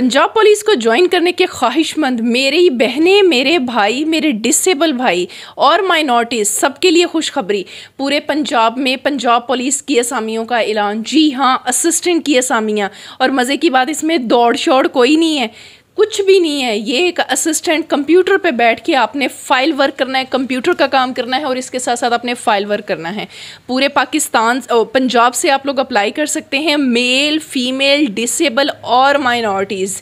Punjab police को join करने के ख्वाहिशमंद मेरी बहनें मेरे भाई मेरे डिसेबल भाई और माइनॉरिटीज़ सबके लिए खुशखबरी पूरे पंजाब में पंजाब पुलिस की असामियों का ऐलान जी हाँ असिस्टेंट की असामियाँ और मज़े की बात इसमें दौड़ शौड़ कोई नहीं है कुछ भी नहीं है ये एक असिस्टेंट कंप्यूटर पे बैठ के आपने फाइल वर्क करना है कंप्यूटर का काम करना है और इसके साथ साथ आपने फाइल वर्क करना है पूरे पाकिस्तान पंजाब से आप लोग अप्लाई कर सकते हैं मेल फीमेल डिसेबल और माइनॉरिटीज़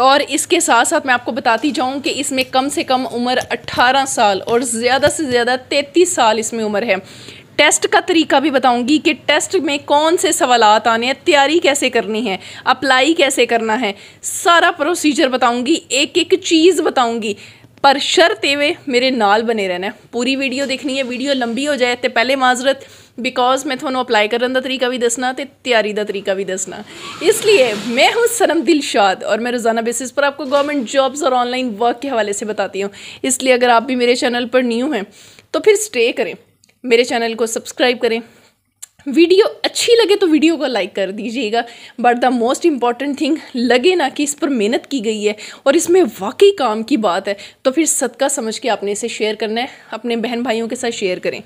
और इसके साथ साथ मैं आपको बताती जाऊँ कि इसमें कम से कम उम्र अट्ठारह साल और ज़्यादा से ज़्यादा तैतीस साल इसमें उम्र है टेस्ट का तरीका भी बताऊंगी कि टेस्ट में कौन से सवाल आने हैं तैयारी कैसे करनी है अप्लाई कैसे करना है सारा प्रोसीजर बताऊंगी एक एक चीज़ बताऊंगी पर शर्त ये मेरे नाल बने रहना पूरी वीडियो देखनी है वीडियो लंबी हो जाए तो पहले माजरत बिकॉज मैं थोड़ा अप्लाई करने का तरीका भी दसना तो तैयारी का तरीका भी दसना इसलिए मैं हूँ ਹੂੰ दिलशाद और मैं रोज़ाना बेसिस पर आपको गवर्नमेंट जॉब्स और ऑनलाइन वर्क के हवाले से बताती हूँ इसलिए अगर आप भी मेरे चैनल पर न्यू हैं तो फिर स्टे करें मेरे चैनल को सब्सक्राइब करें वीडियो अच्छी लगे तो वीडियो को लाइक कर दीजिएगा but the most important thing लगे ना कि इस पर मेहनत की गई है और इसमें वाकई काम की बात है तो फिर सदका समझ के आपने इसे शेयर करना है अपने बहन भाइयों के साथ शेयर करें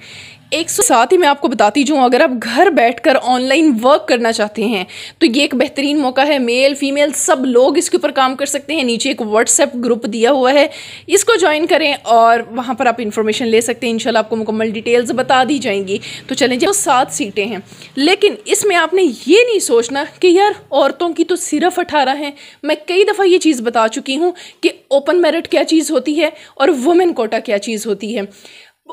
एक साथ ही मैं आपको बताती जाऊँ अगर आप घर बैठकर ऑनलाइन वर्क करना चाहते हैं तो ये एक बेहतरीन मौका है मेल फीमेल सब लोग इसके ऊपर काम कर सकते हैं नीचे एक व्हाट्सएप ग्रुप दिया हुआ है इसको ज्वाइन करें और वहाँ पर आप इन्फॉर्मेशन ले सकते हैं इनशाला आपको मुकम्मल डिटेल्स बता दी जाएंगी तो चलें जो सात सीटें हैं लेकिन इसमें आपने ये नहीं सोचना कि यार औरतों की तो सिर्फ अठारह हैं मैं कई दफ़ा ये चीज़ बता चुकी हूँ कि ओपन मेरिट क्या चीज़ होती है और वुमेन कोटा क्या चीज़ होती है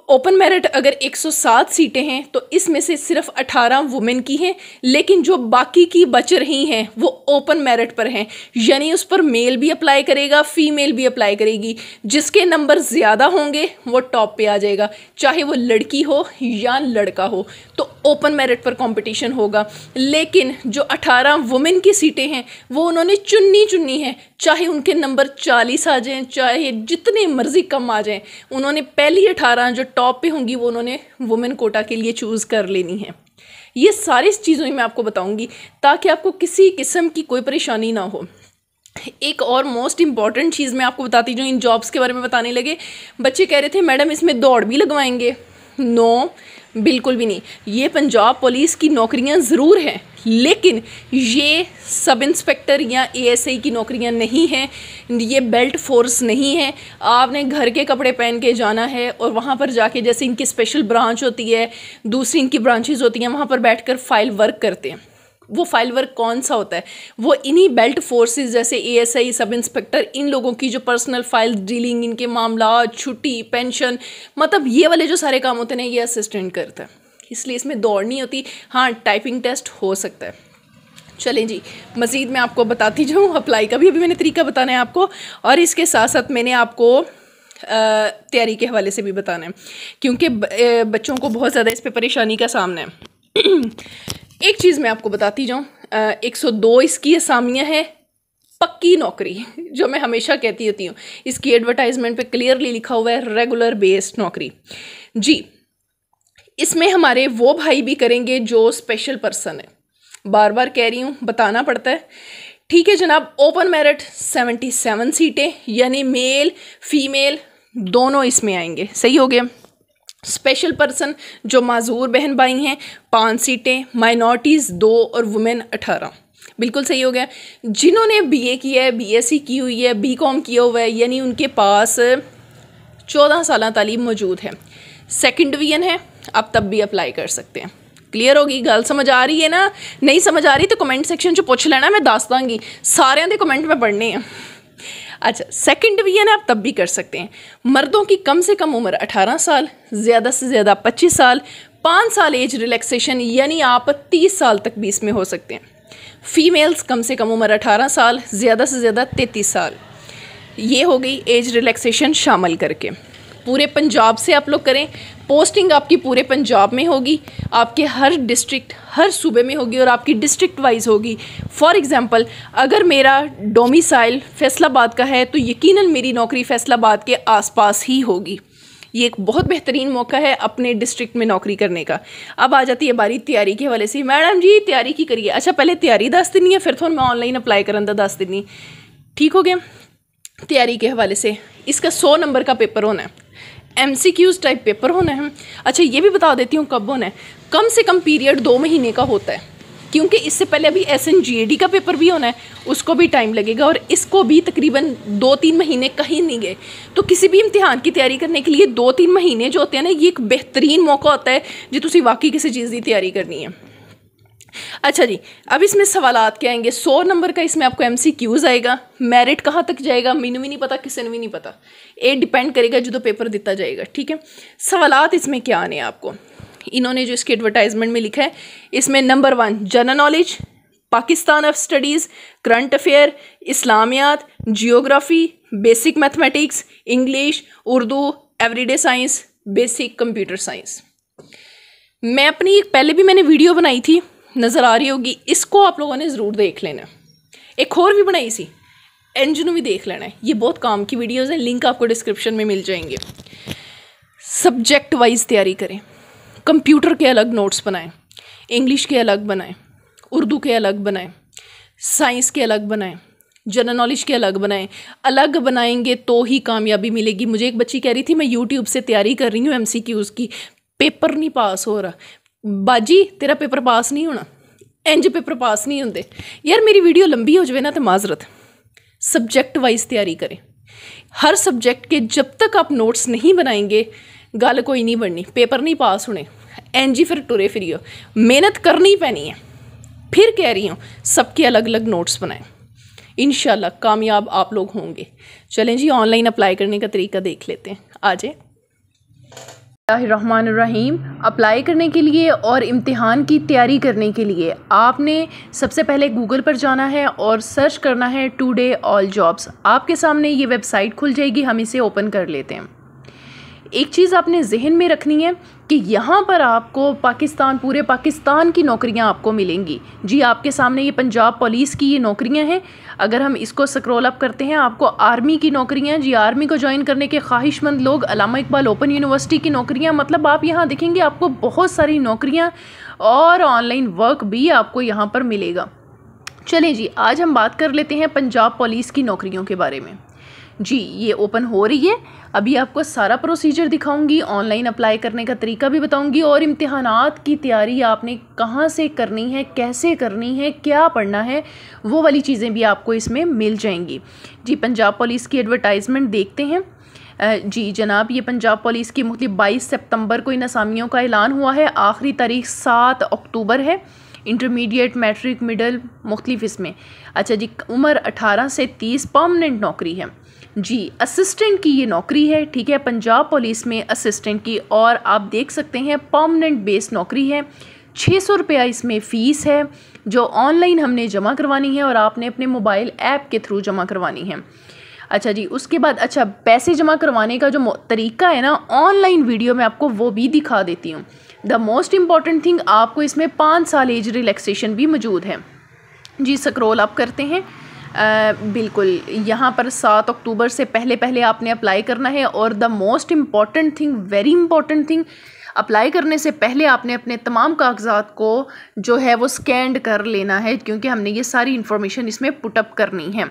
ओपन मेरिट अगर 107 सीटें हैं तो इसमें से सिर्फ 18 वुमेन की हैं लेकिन जो बाकी की बच रही हैं वो ओपन मेरिट पर हैं यानी उस पर मेल भी अप्लाई करेगा फीमेल भी अप्लाई करेगी जिसके नंबर ज़्यादा होंगे वो टॉप पे आ जाएगा चाहे वो लड़की हो या लड़का हो तो ओपन मेरिट पर कंपटीशन होगा लेकिन जो अठारह वुमेन की सीटें हैं वो उन्होंने चुननी चुननी हैं चाहे उनके नंबर चालीस आ जाएँ चाहे जितने मर्ज़ी कम आ जाएँ उन्होंने पहली अठारह जो टॉप पे होंगी वो उन्होंने वुमेन कोटा के लिए चूज़ कर लेनी है ये सारी चीज़ों ही मैं आपको बताऊंगी ताकि आपको किसी किस्म की कोई परेशानी ना हो एक और मोस्ट इम्पॉर्टेंट चीज़ मैं आपको बताती जो इन जॉब्स के बारे में बताने लगे बच्चे कह रहे थे मैडम इसमें दौड़ भी लगवाएंगे नो no, बिल्कुल भी नहीं ये पंजाब पुलिस की नौकरियां ज़रूर हैं लेकिन ये सब इंस्पेक्टर या एएसआई की नौकरियां नहीं हैं ये बेल्ट फोर्स नहीं है आपने घर के कपड़े पहन के जाना है और वहाँ पर जाके जैसे इनकी स्पेशल ब्रांच होती है दूसरी इनकी ब्रांचेज़ होती हैं वहाँ पर बैठ कर फाइल वर्क करते हैं वो फाइल वर्क कौन सा होता है वो इन्हीं बेल्ट फोर्सेस जैसे एएसआई सब इंस्पेक्टर इन लोगों की जो पर्सनल फाइल डीलिंग इनके मामला छुट्टी पेंशन मतलब ये वाले जो सारे काम होते हैं ये असिस्टेंट करता है इसलिए इसमें दौड़ नहीं होती हाँ टाइपिंग टेस्ट हो सकता है चलें जी मज़ीद मैं आपको बताती जाऊँ अप्लाई का भी अभी मैंने तरीका बताना है आपको और इसके साथ साथ मैंने आपको तैयारी के हवाले से भी बताना है क्योंकि बच्चों को बहुत ज़्यादा इस पर परेशानी का सामना है एक चीज़ मैं आपको बताती जाऊँ एक सौ दो इसकी असामियाँ हैं पक्की नौकरी जो मैं हमेशा कहती होती हूँ इसकी एडवर्टाइजमेंट पे क्लियरली लिखा हुआ है रेगुलर बेस्ड नौकरी जी इसमें हमारे वो भाई भी करेंगे जो स्पेशल पर्सन है बार बार कह रही हूँ बताना पड़ता है ठीक है जनाब ओपन मेरिट 77 सीटें यानी मेल फीमेल दोनों इसमें आएंगे सही हो गया स्पेशल पर्सन जो माजूर बहन भाई हैं पाँच सीटें माइनॉरिटीज़ दो और वुमेन अठारह बिल्कुल सही हो गया जिन्होंने बीए किया है बीएससी की हुई है बीकॉम किया हुआ है यानी उनके पास चौदह साल तालीम मौजूद है सेकंड डिवीजन है आप तब भी अप्लाई कर सकते हैं क्लियर होगी गल समझ आ रही है ना नहीं समझ आ रही तो कमेंट सेक्शन जो पूछ लेना मैं दस ਦਾਂਗੀ सारे के कमेंट में पढ़ने हैं अच्छा सेकंड डिवीजन है आप तब भी कर सकते हैं मर्दों की कम से कम उम्र 18 साल ज़्यादा से ज़्यादा 25 साल पाँच साल एज रिलैक्सेशन यानी आप 30 साल तक भी इसमें हो सकते हैं फीमेल्स कम से कम उम्र 18 साल ज़्यादा से ज़्यादा 33 साल ये हो गई एज रिलैक्सेशन शामिल करके पूरे पंजाब से आप लोग करें पोस्टिंग आपकी पूरे पंजाब में होगी आपके हर डिस्ट्रिक्ट हर सूबे में होगी और आपकी डिस्ट्रिक्ट वाइज होगी फॉर एग्ज़ाम्पल अगर मेरा डोमिसाइल फैसलाबाद का है तो यकीनन मेरी नौकरी फैसलाबाद के आसपास ही होगी ये एक बहुत बेहतरीन मौका है अपने डिस्ट्रिक्ट में नौकरी करने का अब आ जाती है बारी तैयारी के हवाले से मैडम जी तैयारी की करिए अच्छा पहले तैयारी दस दिन है फिर थोड़ा तो मैं ऑनलाइन अप्लाई कर का दस दिन ठीक हो गया तैयारी के हवाले से इसका सौ नंबर का पेपर होना है M C Qs type paper होना है अच्छा ये भी बता देती हूँ कब होना है कम से कम पीरियड दो महीने का होता है क्योंकि इससे पहले अभी S N G A D का पेपर भी होना है उसको भी टाइम लगेगा और इसको भी तकरीबन दो तीन महीने कहीं नहीं गए तो किसी भी इम्तिहान की तैयारी करने के लिए दो तीन महीने जो होते हैं ना ये एक बेहतरीन मौका होता है जो तुम्हें वाकई किसी चीज़ की तैयारी करनी है अच्छा जी अब इसमें सवाल क्या आएंगे सौ नंबर का इसमें आपको क्यूज आएगा मेरिट कहाँ तक जाएगा मैनू भी नहीं पता किसी ने भी नहीं पता ये डिपेंड करेगा जो पेपर तो दिता जाएगा ठीक है सवाल इसमें क्या आने हैं आपको इन्होंने जो इसके एडवर्टाइजमेंट में लिखा है इसमें number one general knowledge Pakistan of studies current affair Islamiyat geography basic mathematics English Urdu everyday science basic computer science मैं अपनी एक पहले भी मैंने वीडियो बनाई थी नज़र आ रही होगी इसको आप लोगों ने ज़रूर देख लेना एक और भी बनाई सी एंजन भी देख लेना है ये बहुत काम की वीडियोज़ हैं लिंक आपको डिस्क्रिप्शन में मिल जाएंगे सब्जेक्ट वाइज तैयारी करें कंप्यूटर के अलग नोट्स बनाएं इंग्लिश के अलग बनाएं उर्दू के अलग बनाएं साइंस के अलग बनाएं जनरल नॉलेज के अलग बनाएं अलग बनाएंगे तो ही कामयाबी मिलेगी मुझे एक बच्ची कह रही थी मैं यूट्यूब से तैयारी कर रही हूँ एम की पेपर नहीं पास हो रहा बाजी तेरा पेपर पास नहीं होना इंज पेपर पास नहीं होंगे यार मेरी वीडियो लंबी हो जाए ना तो माजरत ਸਬਜੈਕਟ वाइज़ तैयारी करें हर सब्जेक्ट के जब तक आप नोट्स नहीं बनाएंगे गल कोई नहीं बननी पेपर नहीं पास होने एन जी फिर टुरे फिरी हो मेहनत करनी पैनी है फिर कह रही हूँ सबके अलग अलग नोट्स बनाएं इन कामयाब आप लोग होंगे चलें जी ऑनलाइन अप्लाई करने का तरीका देख लेते हैं आ जाए रहीम अप्लाई करने के लिए और इम्तिहान की तैयारी करने के लिए आपने सबसे पहले गूगल पर जाना है और सर्च करना है टुडे ऑल जॉब्स आपके सामने ये वेबसाइट खुल जाएगी हम इसे ओपन कर लेते हैं एक चीज़ आपने जहन में रखनी है कि यहाँ पर आपको पाकिस्तान पूरे पाकिस्तान की नौकरियाँ आपको मिलेंगी जी आपके सामने ये पंजाब पुलिस की ये नौकरियाँ हैं अगर हम इसको स्क्रोल अप करते हैं आपको आर्मी की नौकरियाँ जी आर्मी को ज्वाइन करने के ख्वाहिशमंद लोग अलामा इकबाल ओपन यूनिवर्सिटी की नौकरियाँ मतलब आप यहाँ देखेंगे आपको बहुत सारी नौकरियाँ और ऑनलाइन वर्क भी आपको यहाँ पर मिलेगा चलें जी आज हम बात कर लेते हैं पंजाब पुलिस की नौकरियों के बारे में जी ये ओपन हो रही है अभी आपको सारा प्रोसीजर दिखाऊंगी ऑनलाइन अप्लाई करने का तरीका भी बताऊंगी और इम्तहान की तैयारी आपने कहाँ से करनी है कैसे करनी है क्या पढ़ना है वो वाली चीज़ें भी आपको इसमें मिल जाएंगी जी पंजाब पुलिस की एडवर्टाइजमेंट देखते हैं जी जनाब ये पंजाब पुलिस की मुख्त बाईस सितम्बर को इन असामियों का ऐलान हुआ है आखिरी तारीख सात अक्टूबर है इंटरमीडिएट मैट्रिक मिडल मुख्तलिफ इसमें अच्छा जी उम्र अठारह से तीस परमानेंट नौकरी है जी असिस्टेंट की ये नौकरी है ठीक है पंजाब पुलिस में असिस्टेंट की और आप देख सकते हैं परमानेंट बेस नौकरी है छः सौ रुपया इसमें फ़ीस है जो ऑनलाइन हमने जमा करवानी है और आपने अपने मोबाइल ऐप के थ्रू जमा करवानी है अच्छा जी उसके बाद अच्छा पैसे जमा करवाने का जो तरीका है ना ऑनलाइन वीडियो में आपको वो भी दिखा देती हूँ द मोस्ट इम्पॉर्टेंट थिंग आपको इसमें पाँच साल एज रिलैक्सेशन भी मौजूद है जी सक्रोल आप करते हैं आ, बिल्कुल यहाँ पर सात अक्टूबर से पहले पहले आपने अप्लाई करना है और the most important thing very important thing apply करने से पहले आपने अपने तमाम कागजात को जो है वो स्कैंड कर लेना है क्योंकि हमने ये सारी इन्फॉर्मेशन इसमें पुटअप करनी है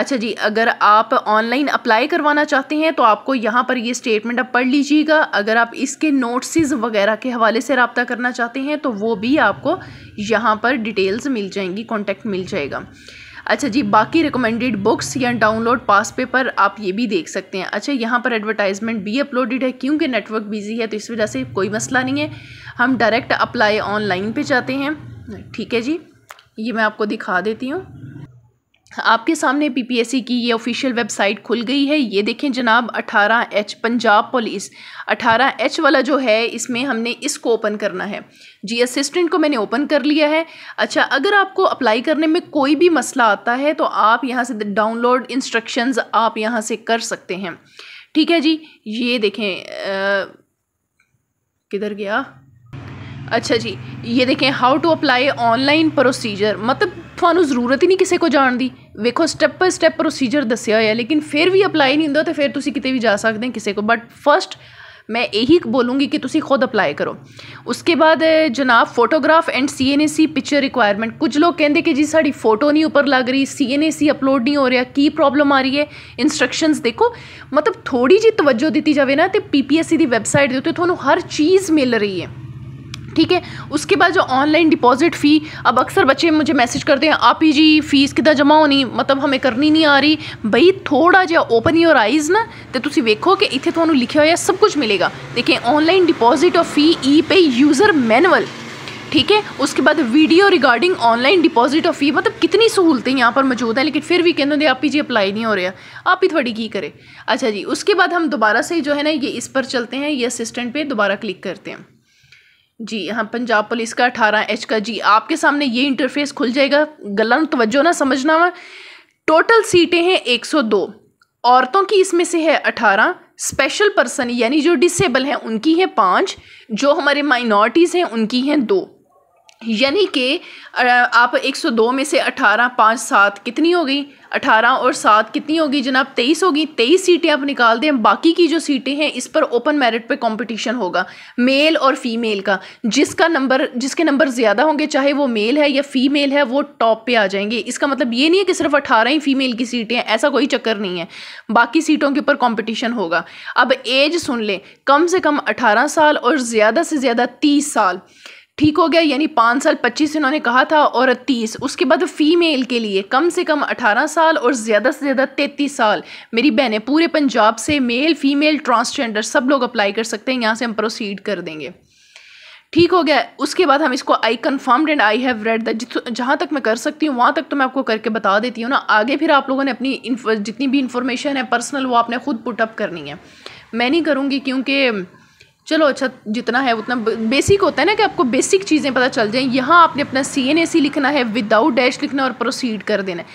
अच्छा जी अगर आप ऑनलाइन अप्लाई करवाना चाहते हैं तो आपको यहाँ पर ये स्टेटमेंट आप पढ़ लीजिएगा अगर आप इसके नोट्सिस वगैरह के हवाले से रबता करना चाहते हैं तो वो भी आपको यहाँ पर डिटेल्स मिल जाएंगी कॉन्टैक्ट मिल जाएगा अच्छा जी बाकी रिकमेंडेड बुक्स या डाउनलोड पास पेपर आप ये भी देख सकते हैं अच्छा यहाँ पर एडवर्टाइजमेंट भी अपलोडेड है क्योंकि नेटवर्क बिजी है तो इस वजह से कोई मसला नहीं है हम डायरेक्ट अप्लाई ऑनलाइन पे जाते हैं ठीक है जी ये मैं आपको दिखा देती हूँ आपके सामने पीपीएससी की ये ऑफिशियल वेबसाइट खुल गई है ये देखें जनाब 18 एच पंजाब पुलिस 18 एच वाला जो है इसमें हमने इसको ओपन करना है जी असिस्टेंट को मैंने ओपन कर लिया है अच्छा अगर आपको अप्लाई करने में कोई भी मसला आता है तो आप यहाँ से डाउनलोड इंस्ट्रक्शंस आप यहाँ से कर सकते हैं ठीक है जी ये देखें किधर गया ਅੱਛਾ ਜੀ ਇਹ ਦੇਖੇ how to apply online procedure ਮਤਲਬ ਤੁਹਾਨੂੰ ਜ਼ਰੂਰਤ ਹੀ ਨਹੀਂ ਕਿਸੇ ਕੋ ਜਾਣ ਦੀ ਵੇਖੋ ਸਟੈਪ ਬਾਈ ਸਟੈਪ ਪ੍ਰੋਸੀਜਰ ਦੱਸਿਆ ਹੋਇਆ ਲੇਕਿਨ ਫਿਰ ਵੀ ਅਪਲਾਈ ਨਹੀਂ ਹੁੰਦਾ ਤਾਂ ਫਿਰ ਤੁਸੀਂ ਕਿਤੇ ਵੀ ਜਾ ਸਕਦੇ ਹੋ ਕਿਸੇ ਕੋ ਬਟ ਫਰਸਟ ਮੈਂ ਇਹੀ ਬੋਲੂੰਗੀ ਕਿ ਤੁਸੀਂ ਖੁਦ ਅਪਲਾਈ ਕਰੋ ਉਸਕੇ ਬਾਅਦ ਜਨਾਬ photograph and CNIC picture requirement ਕੁਝ ਲੋਕ ਕਹਿੰਦੇ ਕਿ ਜੀ ਸਾਡੀ ਫੋਟੋ ਨਹੀਂ ਉੱਪਰ ਲੱਗ ਰਹੀ ਸੀਐਨਏਸੀ ਅਪਲੋਡ ਨਹੀਂ ਹੋ ਰਿਹਾ ਕੀ ਪ੍ਰੋਬਲਮ ਆ ਰਹੀ ਹੈ ਇਨਸਟਰਕਸ਼ਨਸ ਦੇਖੋ ਮਤਲਬ ਥੋੜੀ ਜੀ ਤਵੱਜੋ ਦਿੱਤੀ ਜਾਵੇ ਨਾ ਤੇ ਪੀਪੀਐਸਸੀ ਦੀ ਵੈਬਸਾਈਟ ਦੇ ਉੱਤੇ ਤੁਹਾਨੂੰ ਹਰ ਚੀਜ਼ ਮਿਲ ਰਹੀ ਹੈ ठीक है उसके बाद जो ऑनलाइन डिपॉजिट फ़ी अब अक्सर बच्चे मुझे मैसेज करते हैं आप ही जी फीस कितना जमा होनी मतलब हमें करनी नहीं आ रही भई थोड़ा जहा ओपन योर आइज ना तो तुम वेखो कि इतने ਤੁਹਾਨੂੰ लिखे हुआ सब कुछ मिलेगा देखिए ऑनलाइन डिपॉजिट और फी ई पे यूजर मैनुअल ठीक है उसके बाद video regarding online deposit of fee मतलब कितनी सहूलतें यहाँ पर मौजूद हैं लेकिन फिर भी कहते आप ही जी अप्लाई नहीं हो रहा आप ही थोड़ी की करें अच्छा जी उसके बाद हम दोबारा से जो है ना ये इस पर चलते हैं ये असिस्टेंट पे दोबारा क्लिक करते हैं जी हाँ पंजाब पुलिस का अठारह एच का जी आपके सामने ये इंटरफेस खुल जाएगा गलत तवज्जो ना समझना हुआ टोटल सीटें हैं एक सौ दो औरतों की इसमें से है अठारह स्पेशल पर्सन यानी जो डिसेबल हैं उनकी हैं पाँच जो हमारे माइनॉरिटीज़ हैं उनकी हैं दो यानी कि आप 102 में से 18 पाँच सात कितनी हो गई 18 और सात कितनी होगी जनाब 23 होगी 23 सीटें आप निकाल दें बाकी की जो सीटें हैं इस पर ओपन मेरिट पे कंपटीशन होगा मेल और फीमेल का जिसका नंबर जिसके नंबर ज़्यादा होंगे चाहे वो मेल है या फीमेल है वो टॉप पे आ जाएंगे इसका मतलब ये नहीं है कि सिर्फ अठारह ही फीमेल की सीटें हैं ऐसा कोई चक्कर नहीं है बाकी सीटों के ऊपर कॉम्पिटिशन होगा अब एज सुन लें कम से कम अठारह साल और ज़्यादा से ज़्यादा तीस साल ठीक हो गया यानी पाँच साल पच्चीस इन्होंने कहा था और तीस उसके बाद फ़ीमेल के लिए कम से कम अठारह साल और ज़्यादा से ज़्यादा तैतीस साल मेरी बहनें पूरे पंजाब से मेल फीमेल ट्रांसजेंडर सब लोग अप्लाई कर सकते हैं यहाँ से हम प्रोसीड कर देंगे ठीक हो गया उसके बाद हम इसको I confirmed and I have read that जहाँ तक मैं कर सकती हूँ वहाँ तक तो मैं आपको करके बता देती हूँ ना आगे फिर आप लोगों ने अपनी जितनी भी इंफॉर्मेशन है पर्सनल वो आपने खुद पुटअप करनी है मैं नहीं करूँगी क्योंकि चलो अच्छा जितना है उतना बेसिक होता है ना कि आपको बेसिक चीज़ें पता चल जाएँ यहाँ आपने अपना सी एन ए सी लिखना है विदाउट डैश लिखना और प्रोसीड कर देना है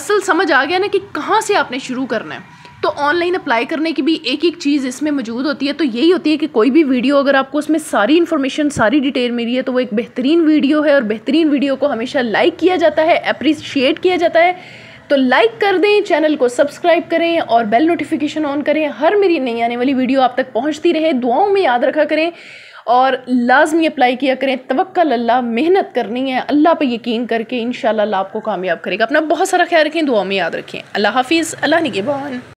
असल समझ आ गया ना कि कहाँ से आपने शुरू करना है तो ऑनलाइन अप्लाई करने की भी एक एक चीज़ इसमें मौजूद होती है तो यही होती है कि कोई भी वीडियो अगर आपको उसमें सारी इन्फॉर्मेशन सारी डिटेल मिली है तो वो एक बेहतरीन वीडियो है और बेहतरीन वीडियो को हमेशा लाइक किया जाता है अप्रिशिएट किया जाता है तो लाइक कर दें चैनल को सब्सक्राइब करें और बेल नोटिफिकेशन ऑन करें हर मेरी नई आने वाली वीडियो आप तक पहुँचती रहे दुआओं में याद रखा करें और लाजमी अप्लाई किया करें तवक्ल अल्लाह मेहनत करनी है अल्लाह पर यकीन करके इन अल्लाह आपको कामयाब करेगा अपना बहुत सारा ख्याल रखें दुआओं में याद रखें अल्लाह हाफिज़ अल्लाह निगेबान